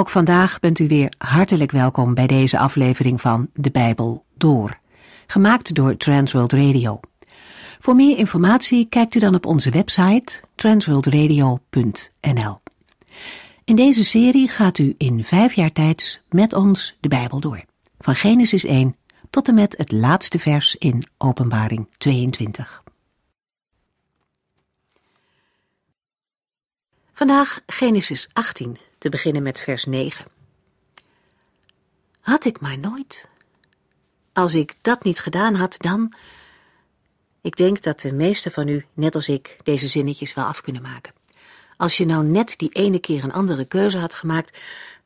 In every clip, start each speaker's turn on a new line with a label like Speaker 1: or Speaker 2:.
Speaker 1: Ook vandaag bent u weer hartelijk welkom bij deze aflevering van De Bijbel Door, gemaakt door Transworld Radio. Voor meer informatie kijkt u dan op onze website transworldradio.nl. In deze serie gaat u in vijf jaar tijd met ons de Bijbel door, van Genesis 1 tot en met het laatste vers in Openbaring 22. Vandaag Genesis 18, te beginnen met vers 9. Had ik maar nooit. Als ik dat niet gedaan had, dan. Ik denk dat de meesten van u, net als ik, deze zinnetjes wel af kunnen maken. Als je nou net die ene keer een andere keuze had gemaakt,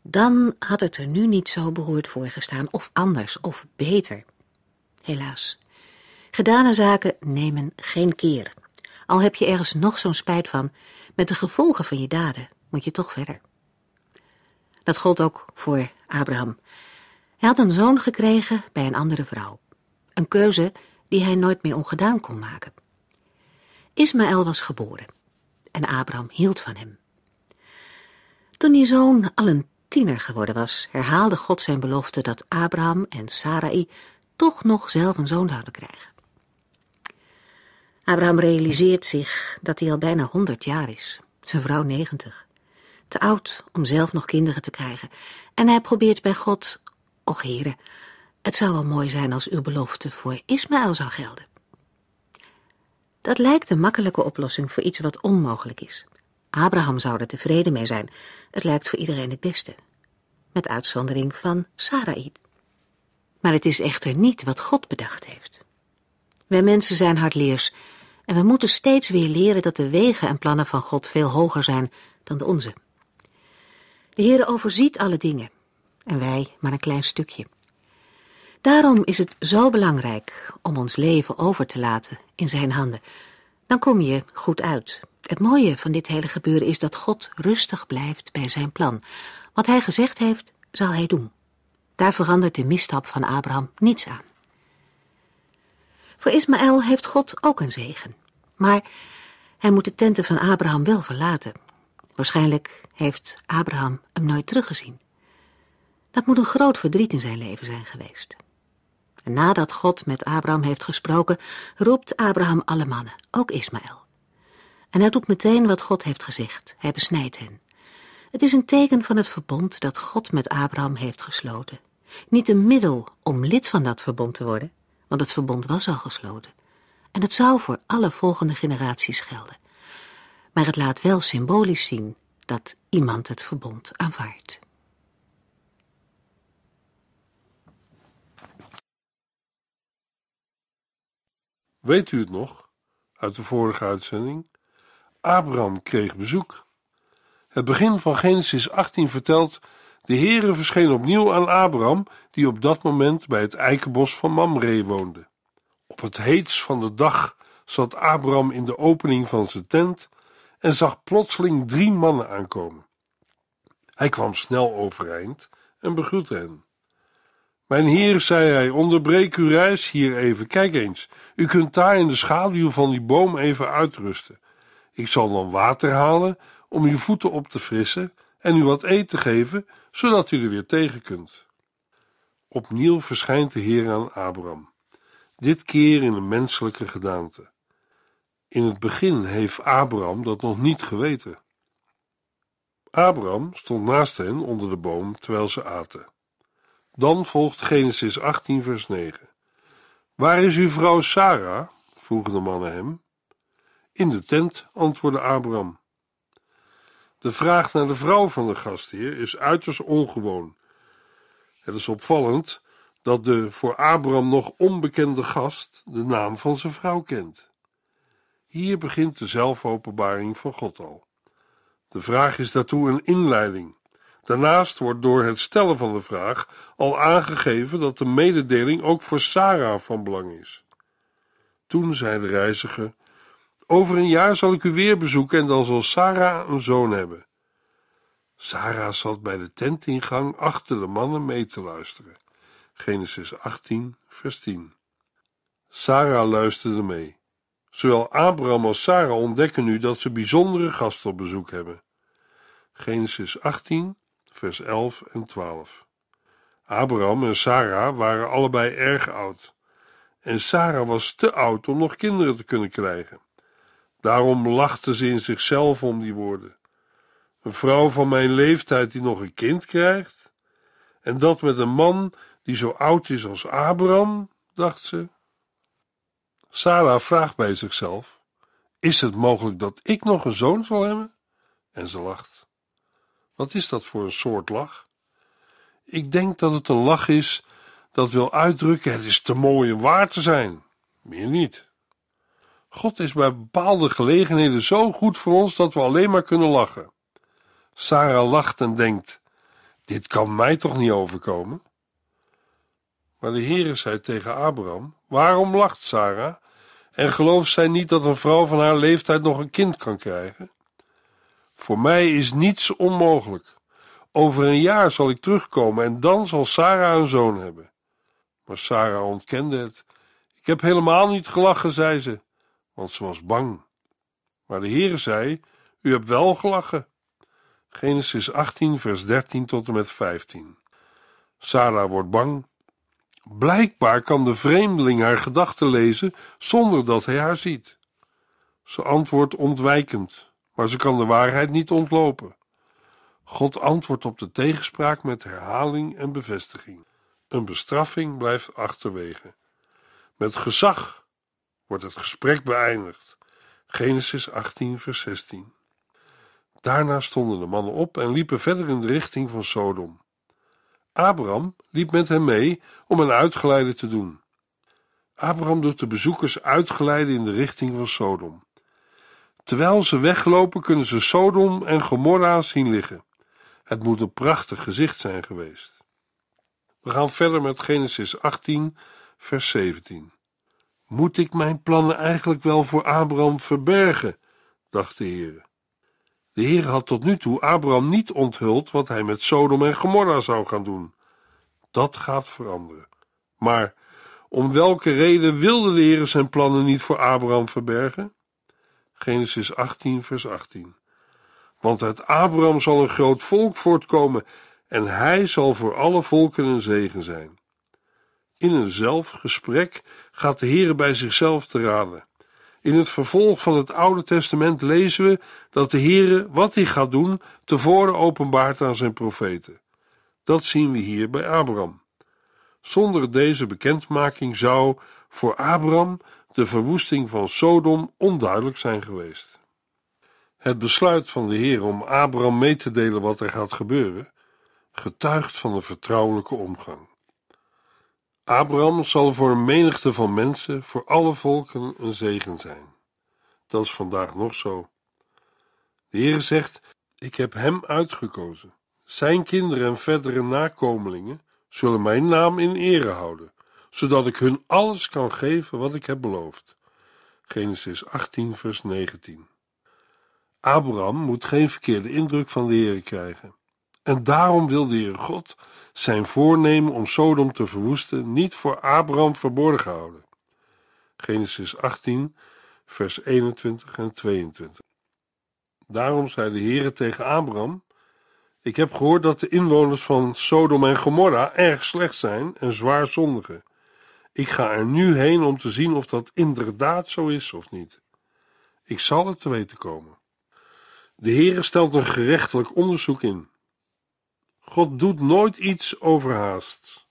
Speaker 1: dan had het er nu niet zo beroerd voor gestaan, of anders, of beter. Helaas. Gedane zaken nemen geen keer. Al heb je ergens nog zo'n spijt van, met de gevolgen van je daden moet je toch verder. Dat gold ook voor Abraham. Hij had een zoon gekregen bij een andere vrouw. Een keuze die hij nooit meer ongedaan kon maken. Ismaël was geboren en Abraham hield van hem. Toen die zoon al een tiener geworden was, herhaalde God zijn belofte dat Abraham en Sarai toch nog zelf een zoon zouden krijgen. Abraham realiseert zich dat hij al bijna honderd jaar is, zijn vrouw negentig te oud om zelf nog kinderen te krijgen. En hij probeert bij God, och heren, het zou wel mooi zijn als uw belofte voor Ismaël zou gelden. Dat lijkt een makkelijke oplossing voor iets wat onmogelijk is. Abraham zou er tevreden mee zijn. Het lijkt voor iedereen het beste. Met uitzondering van Sarai. Maar het is echter niet wat God bedacht heeft. Wij mensen zijn hardleers en we moeten steeds weer leren dat de wegen en plannen van God veel hoger zijn dan de onze. De Heer overziet alle dingen en wij maar een klein stukje. Daarom is het zo belangrijk om ons leven over te laten in zijn handen. Dan kom je goed uit. Het mooie van dit hele gebeuren is dat God rustig blijft bij zijn plan. Wat hij gezegd heeft, zal hij doen. Daar verandert de misstap van Abraham niets aan. Voor Ismaël heeft God ook een zegen. Maar hij moet de tenten van Abraham wel verlaten. Waarschijnlijk heeft Abraham hem nooit teruggezien. Dat moet een groot verdriet in zijn leven zijn geweest. nadat God met Abraham heeft gesproken, roept Abraham alle mannen, ook Ismaël. En hij doet meteen wat God heeft gezegd. Hij besnijdt hen. Het is een teken van het verbond dat God met Abraham heeft gesloten. Niet een middel om lid van dat verbond te worden, want het verbond was al gesloten. En het zou voor alle volgende generaties gelden maar het laat wel symbolisch zien dat iemand het verbond aanvaardt.
Speaker 2: Weet u het nog, uit de vorige uitzending? Abraham kreeg bezoek. Het begin van Genesis 18 vertelt: De Heere verscheen opnieuw aan Abraham, die op dat moment bij het eikenbos van Mamre woonde. Op het heets van de dag zat Abraham in de opening van zijn tent en zag plotseling drie mannen aankomen. Hij kwam snel overeind en begroette hen. Mijn heer, zei hij, onderbreek uw reis hier even. Kijk eens, u kunt daar in de schaduw van die boom even uitrusten. Ik zal dan water halen om uw voeten op te frissen en u wat eten geven, zodat u er weer tegen kunt. Opnieuw verschijnt de Heer aan Abraham, dit keer in een menselijke gedaante. In het begin heeft Abraham dat nog niet geweten. Abraham stond naast hen onder de boom terwijl ze aten. Dan volgt Genesis 18, vers 9. Waar is uw vrouw Sarah? vroegen de mannen hem. In de tent, antwoordde Abraham. De vraag naar de vrouw van de gastheer is uiterst ongewoon. Het is opvallend dat de voor Abraham nog onbekende gast de naam van zijn vrouw kent. Hier begint de zelfopenbaring van God al. De vraag is daartoe een inleiding. Daarnaast wordt door het stellen van de vraag al aangegeven dat de mededeling ook voor Sarah van belang is. Toen zei de reiziger: Over een jaar zal ik u weer bezoeken en dan zal Sarah een zoon hebben. Sarah zat bij de tentingang achter de mannen mee te luisteren. Genesis 18, vers 10. Sarah luisterde mee. Zowel Abraham als Sarah ontdekken nu dat ze bijzondere gasten op bezoek hebben. Genesis 18, vers 11 en 12. Abraham en Sarah waren allebei erg oud. En Sarah was te oud om nog kinderen te kunnen krijgen. Daarom lachten ze in zichzelf om die woorden. Een vrouw van mijn leeftijd die nog een kind krijgt? En dat met een man die zo oud is als Abraham, dacht ze. Sarah vraagt bij zichzelf: Is het mogelijk dat ik nog een zoon zal hebben? En ze lacht. Wat is dat voor een soort lach? Ik denk dat het een lach is dat wil uitdrukken: Het is te mooi om waar te zijn. Meer niet. God is bij bepaalde gelegenheden zo goed voor ons dat we alleen maar kunnen lachen. Sarah lacht en denkt: Dit kan mij toch niet overkomen? Maar de Heere zei tegen Abraham: Waarom lacht Sarah? En gelooft zij niet dat een vrouw van haar leeftijd nog een kind kan krijgen? Voor mij is niets onmogelijk. Over een jaar zal ik terugkomen en dan zal Sarah een zoon hebben. Maar Sarah ontkende het. Ik heb helemaal niet gelachen, zei ze, want ze was bang. Maar de Heer zei: U hebt wel gelachen. Genesis 18, vers 13 tot en met 15. Sarah wordt bang Blijkbaar kan de vreemdeling haar gedachten lezen zonder dat hij haar ziet. Ze antwoordt ontwijkend, maar ze kan de waarheid niet ontlopen. God antwoordt op de tegenspraak met herhaling en bevestiging. Een bestraffing blijft achterwege. Met gezag wordt het gesprek beëindigd. Genesis 18, vers 16. Daarna stonden de mannen op en liepen verder in de richting van Sodom. Abraham liep met hem mee om een uitgeleide te doen. Abraham doet de bezoekers uitgeleiden in de richting van Sodom. Terwijl ze weglopen kunnen ze Sodom en Gomorra zien liggen. Het moet een prachtig gezicht zijn geweest. We gaan verder met Genesis 18, vers 17. Moet ik mijn plannen eigenlijk wel voor Abraham verbergen? dacht de Heer. De Heer had tot nu toe Abraham niet onthuld wat hij met Sodom en Gomorra zou gaan doen. Dat gaat veranderen. Maar om welke reden wilde de Heer zijn plannen niet voor Abraham verbergen? Genesis 18, vers 18. Want uit Abraham zal een groot volk voortkomen en hij zal voor alle volken een zegen zijn. In een zelfgesprek gaat de Heer bij zichzelf te raden. In het vervolg van het Oude Testament lezen we dat de Heere wat hij gaat doen tevoren openbaart aan zijn profeten. Dat zien we hier bij Abraham. Zonder deze bekendmaking zou voor Abraham de verwoesting van Sodom onduidelijk zijn geweest. Het besluit van de Heer om Abraham mee te delen wat er gaat gebeuren, getuigt van een vertrouwelijke omgang. Abraham zal voor een menigte van mensen, voor alle volken, een zegen zijn. Dat is vandaag nog zo. De Heer zegt: Ik heb hem uitgekozen. Zijn kinderen en verdere nakomelingen zullen mijn naam in ere houden, zodat ik hun alles kan geven wat ik heb beloofd. Genesis 18, vers 19. Abraham moet geen verkeerde indruk van de Heer krijgen. En daarom wil de Heer God zijn voornemen om Sodom te verwoesten niet voor Abraham verborgen houden. Genesis 18, vers 21 en 22. Daarom zei de Heere tegen Abraham: Ik heb gehoord dat de inwoners van Sodom en Gomorra erg slecht zijn en zwaar zondigen. Ik ga er nu heen om te zien of dat inderdaad zo is of niet. Ik zal het te weten komen. De Heere stelt een gerechtelijk onderzoek in. God doet nooit iets overhaast.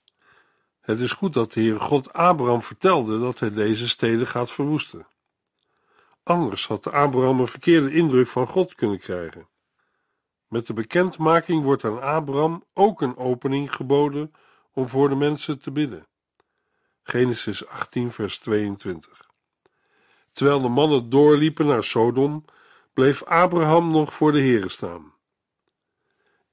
Speaker 2: Het is goed dat de Heere God Abraham vertelde dat hij deze steden gaat verwoesten. Anders had Abraham een verkeerde indruk van God kunnen krijgen. Met de bekendmaking wordt aan Abraham ook een opening geboden om voor de mensen te bidden. Genesis 18, vers 22. Terwijl de mannen doorliepen naar Sodom, bleef Abraham nog voor de Heere staan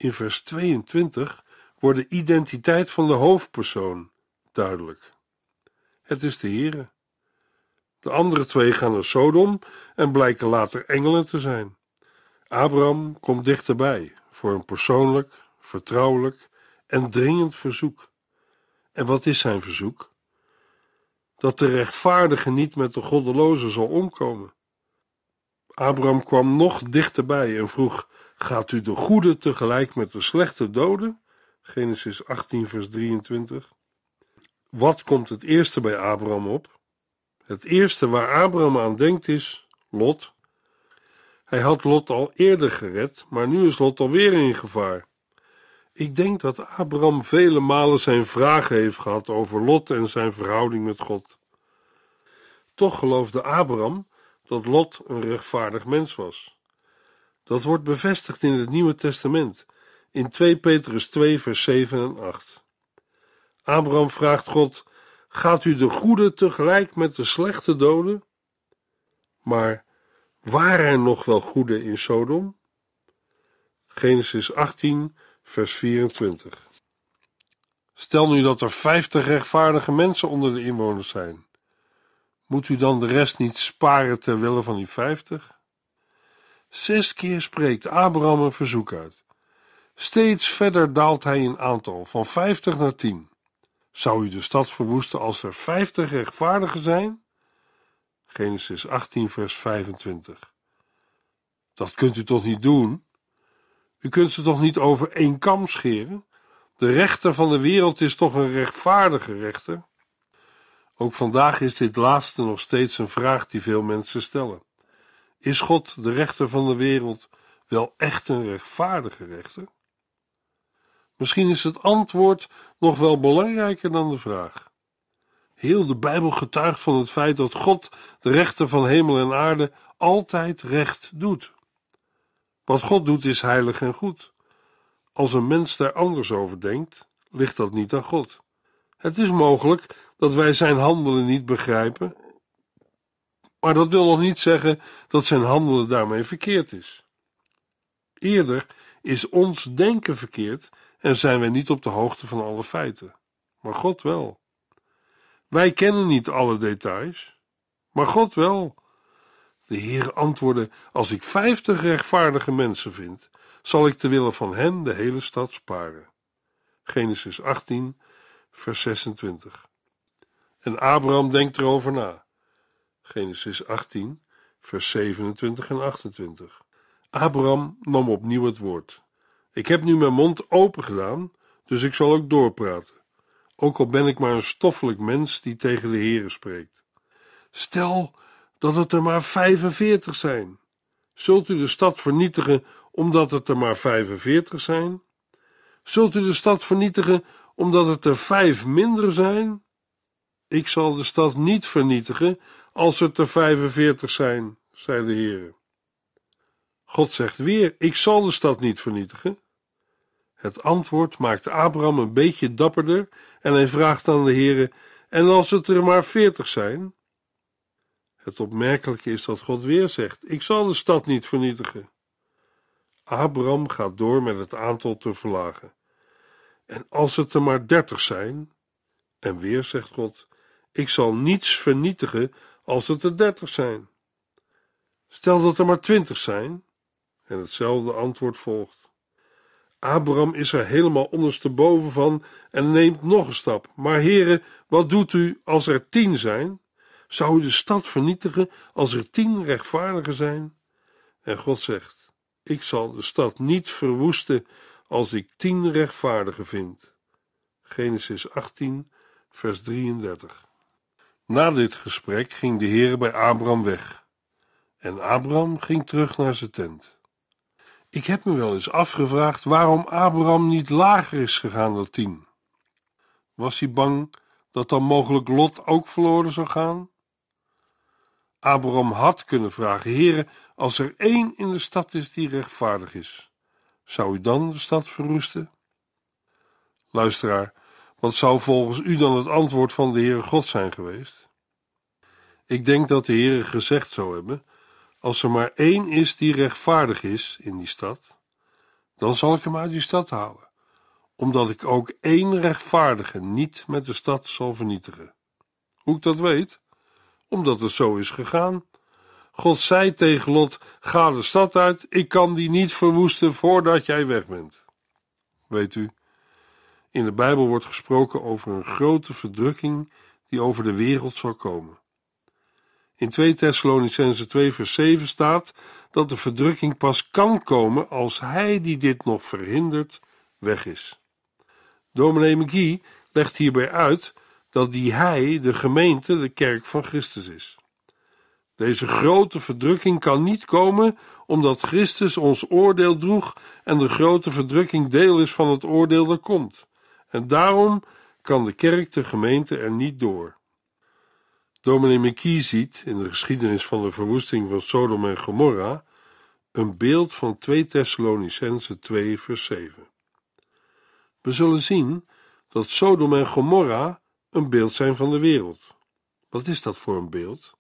Speaker 2: in vers 22 wordt de identiteit van de hoofdpersoon duidelijk. Het is de Heere. De andere twee gaan naar Sodom en blijken later engelen te zijn. Abraham komt dichterbij voor een persoonlijk, vertrouwelijk en dringend verzoek. En wat is zijn verzoek? Dat de rechtvaardige niet met de goddeloze zal omkomen. Abraham kwam nog dichterbij en vroeg: Gaat u de goede tegelijk met de slechte doden? Genesis 18, vers 23. Wat komt het eerste bij Abraham op? Het eerste waar Abraham aan denkt is Lot. Hij had Lot al eerder gered, maar nu is Lot alweer in gevaar. Ik denk dat Abraham vele malen zijn vragen heeft gehad over Lot en zijn verhouding met God. Toch geloofde Abraham dat Lot een rechtvaardig mens was. Dat wordt bevestigd in het Nieuwe Testament, in 2 Petrus 2, vers 7 en 8. Abraham vraagt God: Gaat u de goede tegelijk met de slechte doden? Maar waren er nog wel goede in Sodom? Genesis 18, vers 24. Stel nu dat er vijftig rechtvaardige mensen onder de inwoners zijn. Moet u dan de rest niet sparen ter wille van die vijftig? Zes keer spreekt Abraham een verzoek uit. Steeds verder daalt hij in aantal, van vijftig naar tien. Zou u de stad verwoesten als er vijftig rechtvaardigen zijn? Genesis 18, vers 25. Dat kunt u toch niet doen? U kunt ze toch niet over één kam scheren? De rechter van de wereld is toch een rechtvaardige rechter? Ook vandaag is dit laatste nog steeds een vraag die veel mensen stellen. Is God, de rechter van de wereld, wel echt een rechtvaardige rechter? Misschien is het antwoord nog wel belangrijker dan de vraag. Heel de Bijbel getuigt van het feit dat God, de rechter van hemel en aarde, altijd recht doet. Wat God doet is heilig en goed. Als een mens daar anders over denkt, ligt dat niet aan God. Het is mogelijk dat wij zijn handelen niet begrijpen maar dat wil nog niet zeggen dat zijn handelen daarmee verkeerd is. Eerder is ons denken verkeerd en zijn wij niet op de hoogte van alle feiten. Maar God wel. Wij kennen niet alle details, maar God wel. De Heer antwoordde: Als ik vijftig rechtvaardige mensen vind, zal ik te willen van hen de hele stad sparen. Genesis 18, vers 26. En Abraham denkt erover na. Genesis 18, vers 27 en 28. Abraham nam opnieuw het woord. Ik heb nu mijn mond open gedaan, dus ik zal ook doorpraten. Ook al ben ik maar een stoffelijk mens die tegen de Heere spreekt. Stel dat het er maar 45 zijn. Zult u de stad vernietigen omdat het er maar 45 zijn? Zult u de stad vernietigen omdat het er vijf minder zijn? Ik zal de stad niet vernietigen als het er 45 zijn, zei de Heer. God zegt weer: Ik zal de stad niet vernietigen. Het antwoord maakt Abraham een beetje dapperder en hij vraagt aan de Heer: En als het er maar 40 zijn? Het opmerkelijke is dat God weer zegt: Ik zal de stad niet vernietigen. Abraham gaat door met het aantal te verlagen. En als het er maar dertig zijn? En weer zegt God: Ik zal niets vernietigen als het er dertig zijn? Stel dat er maar twintig zijn. En hetzelfde antwoord volgt. Abraham is er helemaal ondersteboven van en neemt nog een stap. Maar Heere, wat doet u als er tien zijn? Zou u de stad vernietigen als er tien rechtvaardigen zijn? En God zegt: Ik zal de stad niet verwoesten als ik tien rechtvaardigen vind. Genesis 18, vers 33. Na dit gesprek ging de Heer bij Abram weg. En Abram ging terug naar zijn tent. Ik heb me wel eens afgevraagd waarom Abraham niet lager is gegaan dan tien. Was hij bang dat dan mogelijk Lot ook verloren zou gaan? Abram had kunnen vragen: Heere, als er één in de stad is die rechtvaardig is, zou u dan de stad verroesten? Luisteraar, wat zou volgens u dan het antwoord van de Heere God zijn geweest? Ik denk dat de Heere gezegd zou hebben: Als er maar één is die rechtvaardig is in die stad, dan zal ik hem uit die stad halen, omdat ik ook één rechtvaardige niet met de stad zal vernietigen. Hoe ik dat weet? Omdat het zo is gegaan. God zei tegen Lot: Ga de stad uit, ik kan die niet verwoesten voordat jij weg bent. Weet u, in de Bijbel wordt gesproken over een grote verdrukking die over de wereld zal komen. In 2 Thessalonicense 2 vers 7 staat dat de verdrukking pas kan komen als hij die dit nog verhindert weg is. Dominee McGee legt hierbij uit dat die hij de gemeente, de kerk van Christus is. Deze grote verdrukking kan niet komen omdat Christus ons oordeel droeg en de grote verdrukking deel is van het oordeel dat komt. En daarom kan de kerk, de gemeente, er niet door. Dominee McKee ziet in de geschiedenis van de verwoesting van Sodom en Gomorra een beeld van 2 Thessalonicense 2 vers 7. We zullen zien dat Sodom en Gomorra een beeld zijn van de wereld. Wat is dat voor een beeld?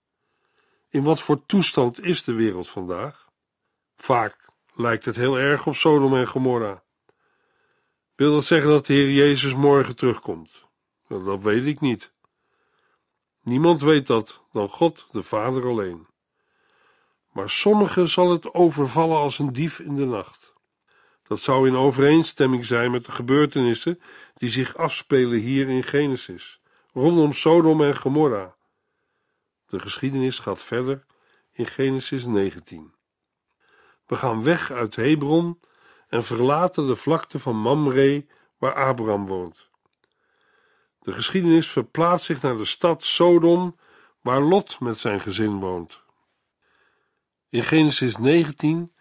Speaker 2: In wat voor toestand is de wereld vandaag? Vaak lijkt het heel erg op Sodom en Gomorra. Wil dat zeggen dat de Heer Jezus morgen terugkomt? Nou, dat weet ik niet. Niemand weet dat dan God, de Vader alleen. Maar sommigen zal het overvallen als een dief in de nacht. Dat zou in overeenstemming zijn met de gebeurtenissen die zich afspelen hier in Genesis, rondom Sodom en Gomorra. De geschiedenis gaat verder in Genesis 19. We gaan weg uit Hebron en verlaten de vlakte van Mamre, waar Abraham woont. De geschiedenis verplaatst zich naar de stad Sodom, waar Lot met zijn gezin woont. In Genesis 19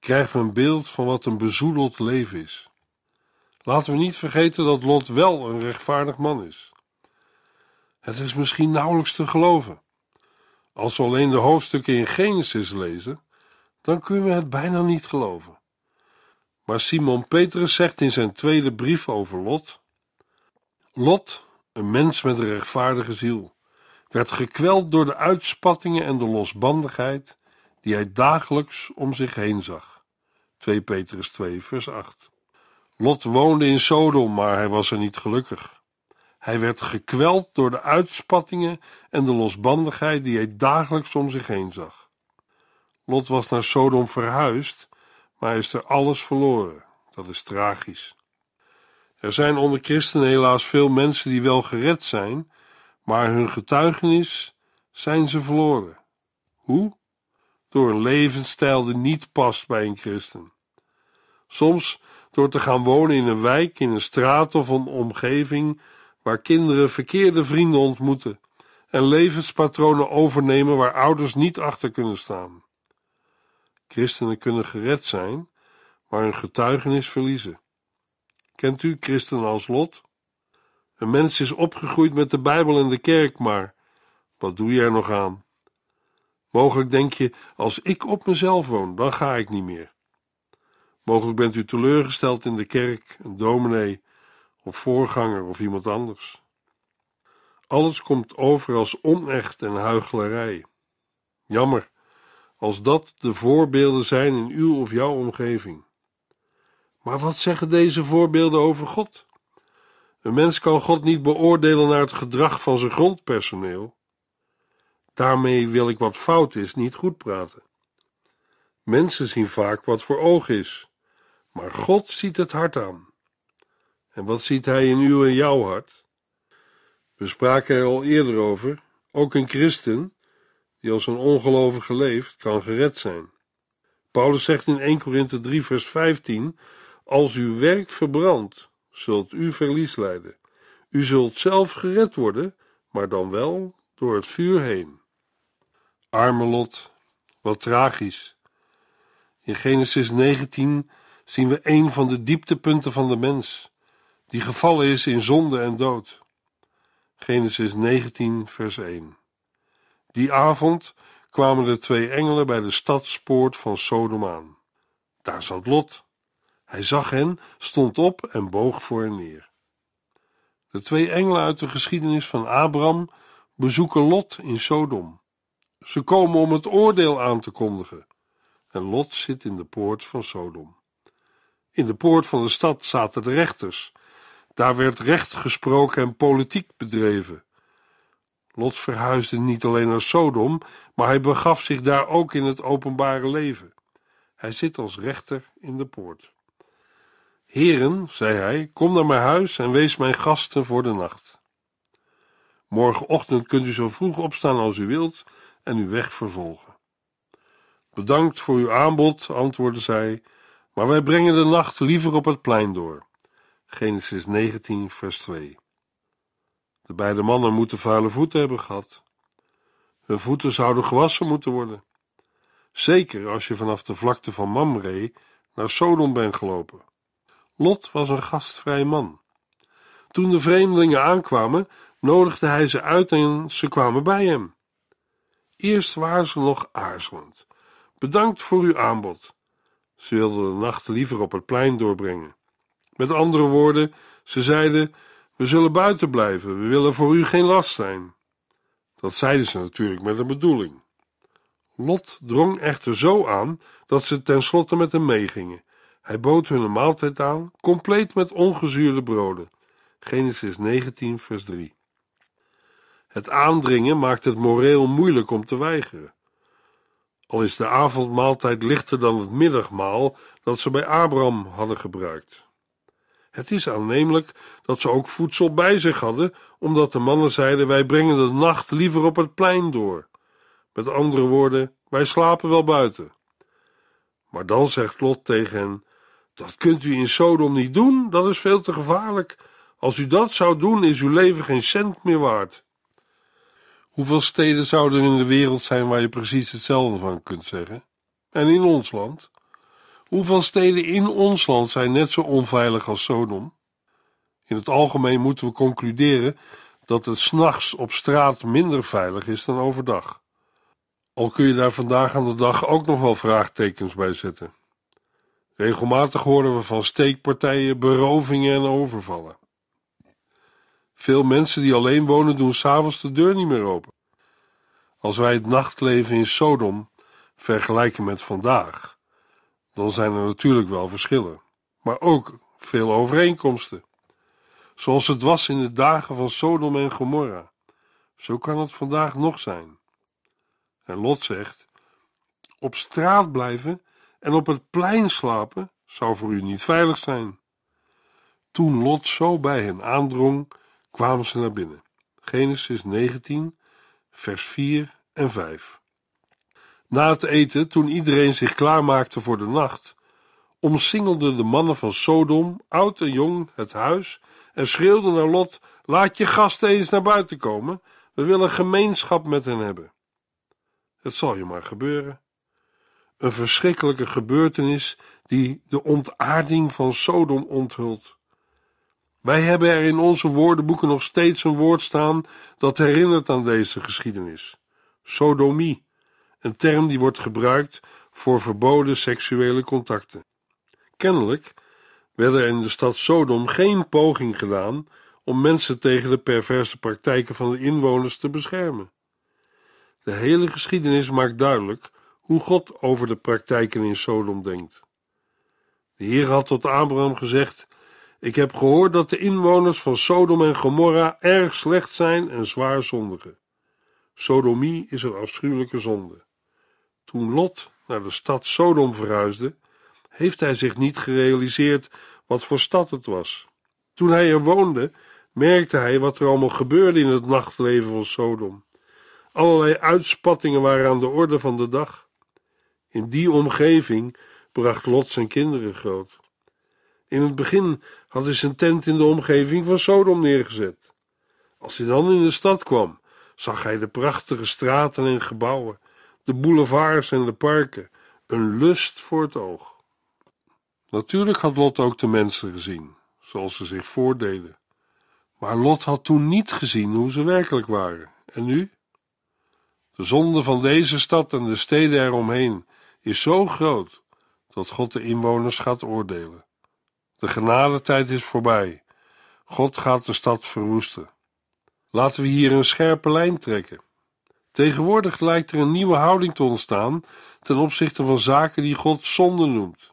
Speaker 2: krijgen we een beeld van wat een bezoedeld leven is. Laten we niet vergeten dat Lot wel een rechtvaardig man is. Het is misschien nauwelijks te geloven. Als we alleen de hoofdstukken in Genesis lezen, dan kunnen we het bijna niet geloven. Maar Simon Petrus zegt in zijn tweede brief over Lot: Lot, een mens met een rechtvaardige ziel, werd gekweld door de uitspattingen en de losbandigheid die hij dagelijks om zich heen zag. 2 Petrus 2, vers 8. Lot woonde in Sodom, maar hij was er niet gelukkig. Hij werd gekweld door de uitspattingen en de losbandigheid die hij dagelijks om zich heen zag. Lot was naar Sodom verhuisd maar is er alles verloren. Dat is tragisch. Er zijn onder christenen helaas veel mensen die wel gered zijn, maar hun getuigenis zijn ze verloren. Hoe? Door een levensstijl die niet past bij een christen. Soms door te gaan wonen in een wijk, in een straat of een omgeving waar kinderen verkeerde vrienden ontmoeten en levenspatronen overnemen waar ouders niet achter kunnen staan. Christenen kunnen gered zijn, maar hun getuigenis verliezen. Kent u christenen als Lot? Een mens is opgegroeid met de Bijbel en de kerk, maar wat doe je er nog aan? Mogelijk denk je: als ik op mezelf woon, dan ga ik niet meer. Mogelijk bent u teleurgesteld in de kerk, een dominee, of voorganger of iemand anders. Alles komt over als onecht en huichelarij. Jammer, als dat de voorbeelden zijn in uw of jouw omgeving. Maar wat zeggen deze voorbeelden over God? Een mens kan God niet beoordelen naar het gedrag van zijn grondpersoneel. Daarmee wil ik wat fout is niet goed praten. Mensen zien vaak wat voor oog is, maar God ziet het hart aan. En wat ziet Hij in uw en jouw hart? We spraken er al eerder over. Ook een christen, die als een ongelovige leeft, kan gered zijn. Paulus zegt in 1 Korinthe 3, vers 15: Als uw werk verbrandt, zult u verlies lijden. U zult zelf gered worden, maar dan wel door het vuur heen. Arme Lot, wat tragisch. In Genesis 19 zien we een van de dieptepunten van de mens, die gevallen is in zonde en dood. Genesis 19, vers 1. Die avond kwamen de twee engelen bij de stadspoort van Sodom aan. Daar zat Lot. Hij zag hen, stond op en boog voor hen neer. De twee engelen uit de geschiedenis van Abraham bezoeken Lot in Sodom. Ze komen om het oordeel aan te kondigen. En Lot zit in de poort van Sodom. In de poort van de stad zaten de rechters. Daar werd recht gesproken en politiek bedreven. Lot verhuisde niet alleen naar Sodom, maar hij begaf zich daar ook in het openbare leven. Hij zit als rechter in de poort. Heren, zei hij, kom naar mijn huis en wees mijn gasten voor de nacht. Morgenochtend kunt u zo vroeg opstaan als u wilt en uw weg vervolgen. Bedankt voor uw aanbod, antwoordde zij, maar wij brengen de nacht liever op het plein door. Genesis 19, vers 2. De beide mannen moeten vuile voeten hebben gehad. Hun voeten zouden gewassen moeten worden. Zeker als je vanaf de vlakte van Mamre naar Sodom bent gelopen. Lot was een gastvrij man. Toen de vreemdelingen aankwamen, nodigde hij ze uit en ze kwamen bij hem. Eerst waren ze nog aarzelend. Bedankt voor uw aanbod. Ze wilden de nacht liever op het plein doorbrengen. Met andere woorden, ze zeiden: we zullen buiten blijven, we willen voor u geen last zijn. Dat zeiden ze natuurlijk met een bedoeling. Lot drong echter zo aan dat ze tenslotte met hem meegingen. Hij bood hun een maaltijd aan, compleet met ongezuurde broden. Genesis 19, vers 3. Het aandringen maakt het moreel moeilijk om te weigeren. Al is de avondmaaltijd lichter dan het middagmaal dat ze bij Abraham hadden gebruikt. Het is aannemelijk dat ze ook voedsel bij zich hadden, omdat de mannen zeiden: Wij brengen de nacht liever op het plein door. Met andere woorden, wij slapen wel buiten. Maar dan zegt Lot tegen hen: Dat kunt u in Sodom niet doen, dat is veel te gevaarlijk. Als u dat zou doen, is uw leven geen cent meer waard. Hoeveel steden zouden er in de wereld zijn waar je precies hetzelfde van kunt zeggen? En in ons land? Hoeveel steden in ons land zijn net zo onveilig als Sodom? In het algemeen moeten we concluderen dat het s'nachts op straat minder veilig is dan overdag. Al kun je daar vandaag aan de dag ook nog wel vraagtekens bij zetten. Regelmatig horen we van steekpartijen, berovingen en overvallen. Veel mensen die alleen wonen doen s'avonds de deur niet meer open. Als wij het nachtleven in Sodom vergelijken met vandaag, dan zijn er natuurlijk wel verschillen, maar ook veel overeenkomsten. Zoals het was in de dagen van Sodom en Gomorra, zo kan het vandaag nog zijn. En Lot zegt: Op straat blijven en op het plein slapen zou voor u niet veilig zijn. Toen Lot zo bij hen aandrong, kwamen ze naar binnen. Genesis 19, vers 4 en 5. Na het eten, toen iedereen zich klaarmaakte voor de nacht, omsingelden de mannen van Sodom, oud en jong, het huis en schreeuwden naar Lot: Laat je gasten eens naar buiten komen, we willen gemeenschap met hen hebben. Het zal je maar gebeuren. Een verschrikkelijke gebeurtenis die de ontaarding van Sodom onthult. Wij hebben er in onze woordenboeken nog steeds een woord staan dat herinnert aan deze geschiedenis: sodomie een term die wordt gebruikt voor verboden seksuele contacten. Kennelijk werd er in de stad Sodom geen poging gedaan om mensen tegen de perverse praktijken van de inwoners te beschermen. De hele geschiedenis maakt duidelijk hoe God over de praktijken in Sodom denkt. De Heer had tot Abraham gezegd: Ik heb gehoord dat de inwoners van Sodom en Gomorra erg slecht zijn en zwaar zondigen. Sodomie is een afschuwelijke zonde. Toen Lot naar de stad Sodom verhuisde, heeft hij zich niet gerealiseerd wat voor stad het was. Toen hij er woonde, merkte hij wat er allemaal gebeurde in het nachtleven van Sodom. Allerlei uitspattingen waren aan de orde van de dag. In die omgeving bracht Lot zijn kinderen groot. In het begin had hij zijn tent in de omgeving van Sodom neergezet. Als hij dan in de stad kwam, zag hij de prachtige straten en gebouwen de boulevards en de parken, een lust voor het oog. Natuurlijk had Lot ook de mensen gezien, zoals ze zich voordeden. Maar Lot had toen niet gezien hoe ze werkelijk waren. En nu? De zonde van deze stad en de steden eromheen is zo groot dat God de inwoners gaat oordelen. De genadetijd is voorbij. God gaat de stad verwoesten. Laten we hier een scherpe lijn trekken. Tegenwoordig lijkt er een nieuwe houding te ontstaan ten opzichte van zaken die God zonde noemt.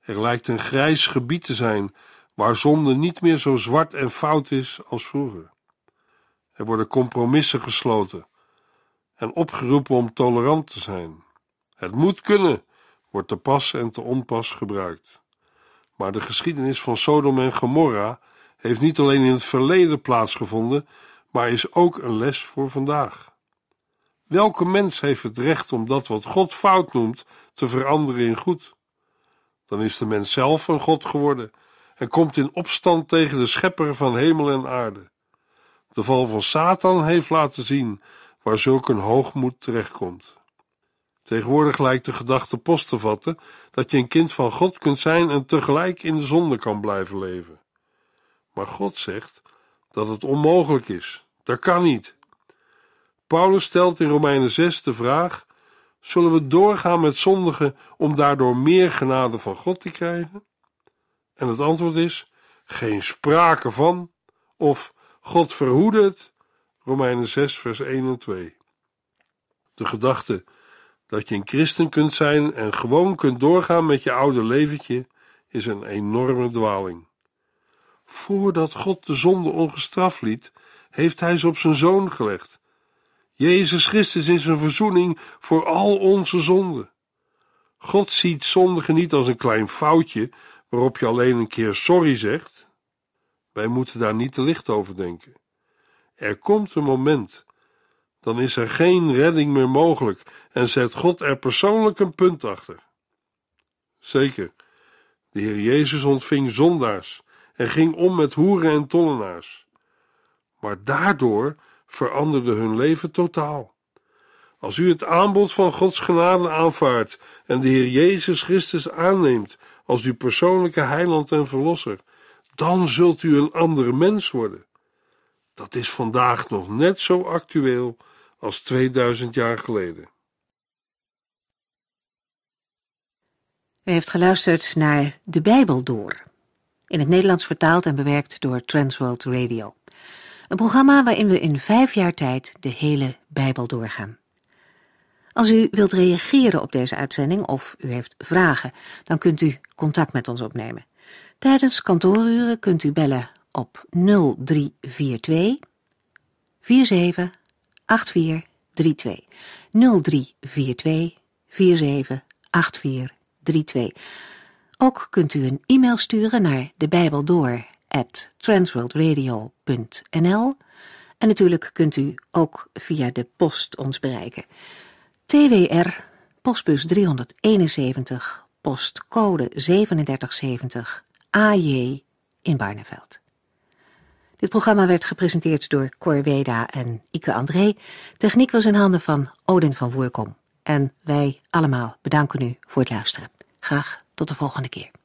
Speaker 2: Er lijkt een grijs gebied te zijn waar zonde niet meer zo zwart en fout is als vroeger. Er worden compromissen gesloten en opgeroepen om tolerant te zijn. Het moet kunnen, wordt te pas en te onpas gebruikt. Maar de geschiedenis van Sodom en Gomorra heeft niet alleen in het verleden plaatsgevonden, maar is ook een les voor vandaag. Welke mens heeft het recht om dat wat God fout noemt te veranderen in goed? Dan is de mens zelf een God geworden en komt in opstand tegen de schepper van hemel en aarde. De val van Satan heeft laten zien waar zulk een hoogmoed terechtkomt. Tegenwoordig lijkt de gedachte post te vatten dat je een kind van God kunt zijn en tegelijk in de zonde kan blijven leven. Maar God zegt dat het onmogelijk is. Dat kan niet. Paulus stelt in Romeinen 6 de vraag: zullen we doorgaan met zondigen om daardoor meer genade van God te krijgen? En het antwoord is: geen sprake van, of God verhoede het. Romeinen 6, vers 1 en 2. De gedachte dat je een christen kunt zijn en gewoon kunt doorgaan met je oude leventje is een enorme dwaling. Voordat God de zonde ongestraft liet, heeft hij ze op zijn zoon gelegd Jezus Christus is een verzoening voor al onze zonden. God ziet zondigen niet als een klein foutje waarop je alleen een keer sorry zegt. Wij moeten daar niet te licht over denken. Er komt een moment, dan is er geen redding meer mogelijk en zet God er persoonlijk een punt achter. Zeker, de Heer Jezus ontving zondaars en ging om met hoeren en tollenaars. Maar daardoor veranderde hun leven totaal. Als u het aanbod van Gods genade aanvaardt en de Heer Jezus Christus aanneemt als uw persoonlijke heiland en verlosser, dan zult u een andere mens worden. Dat is vandaag nog net zo actueel als 2000 jaar geleden.
Speaker 1: U heeft geluisterd naar De Bijbel door, in het Nederlands vertaald en bewerkt door Transworld Radio. Een programma waarin we in vijf jaar tijd de hele Bijbel doorgaan. Als u wilt reageren op deze uitzending of u heeft vragen, dan kunt u contact met ons opnemen. Tijdens kantooruren kunt u bellen op 0342 478432. 0342 478432. Ook kunt u een e-mail sturen naar de Bijbel door at transworldradio.nl. En natuurlijk kunt u ook via de post ons bereiken. TWR, postbus 371, postcode 3770, AJ in Barneveld. Dit programma werd gepresenteerd door Cor Weda en Ike André. Techniek was in handen van Odin van Woerkom. En wij allemaal bedanken u voor het luisteren. Graag tot de volgende keer.